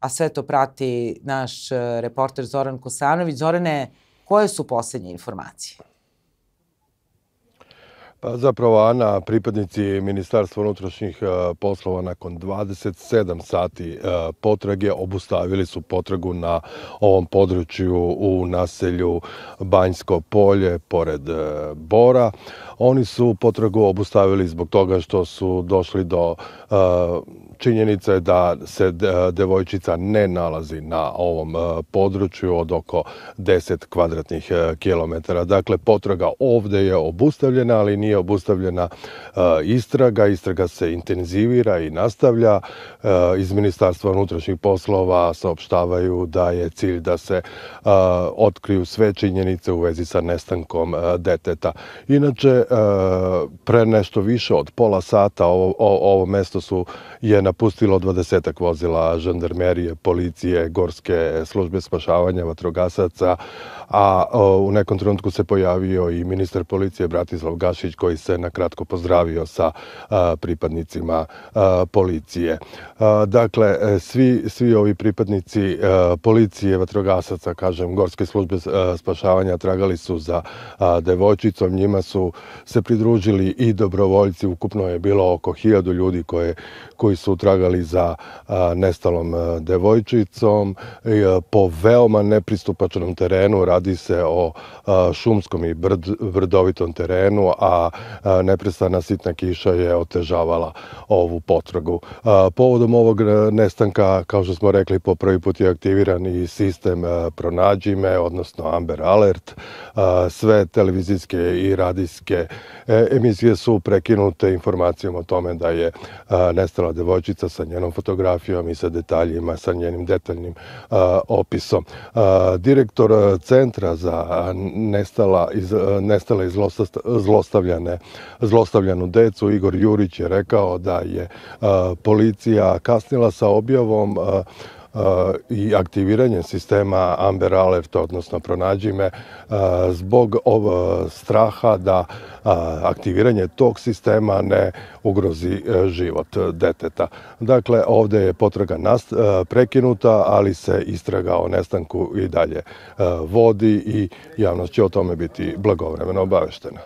a sve to prati naš e, reporter Zoran Kosanović. Zorane, koje su poslednje informacije? Pa zapravo, Ana, pripadnici Ministarstva unutrašnjih e, poslova nakon 27 sati e, potrage obustavili su potragu na ovom području u naselju Banjsko polje pored Bora. Oni su potragu obustavili zbog toga što su došli do uh, činjenice da se uh, devojčica ne nalazi na ovom uh, području od oko 10 kvadratnih uh, kilometara. Dakle, potraga ovde je obustavljena, ali nije obustavljena istraga. Istraga se intenzivira i nastavlja. Iz Ministarstva unutrašnjih poslova saopštavaju da je cilj da se otkriju sve činjenice u vezi sa nestankom deteta. Inače, pre nešto više od pola sata ovo, ovo mesto su, je napustilo dvadesetak vozila žandarmerije, policije, gorske službe spašavanja, vatrogasaca, a u nekom trenutku se pojavio i ministar policije Bratislav Gašić koji se nakratko pozdravio sa pripadnicima policije. Dakle, e, svi, svi ovi pripadnici e, policije, vatrogasaca, kažem, gorske službe e, spašavanja tragali su za devojčicom, njima su se pridružili i dobrovoljci, ukupno je bilo oko hiljadu ljudi koje, koji su tragali za a, nestalom a, devojčicom i, a, po veoma nepristupačnom terenu, radi se o a, šumskom i brd, brdovitom terenu, a, a neprestana sitna kiša je otežavala ovu potragu. A, povodom ovog e, nestanka, kao što smo rekli, po prvi put je aktiviran i sistem a, e, pronađime, odnosno Amber Alert, a, sve televizijske i radijske te emisije su prekinute informacijom o tome da je nestala devojčica sa njenom fotografijom i sa detaljima, sa njenim detaljnim opisom. Direktor centra za nestala iz, nestala iz zlostavljane, zlostavljanu decu Igor Jurić je rekao da je policija kasnila sa objavom i aktiviranjem sistema Amber Alert, odnosno pronađi me, zbog straha da aktiviranje tog sistema ne ugrozi e, život deteta. Dakle, ovde je potraga e, prekinuta, ali se istraga o nestanku i dalje e, vodi i javnost će o tome biti blagovremeno obaveštena.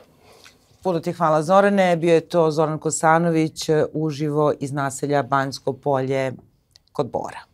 Puno ti hvala Zorane. Bio je to Zoran Kosanović uživo iz naselja Banjsko polje kod Bora.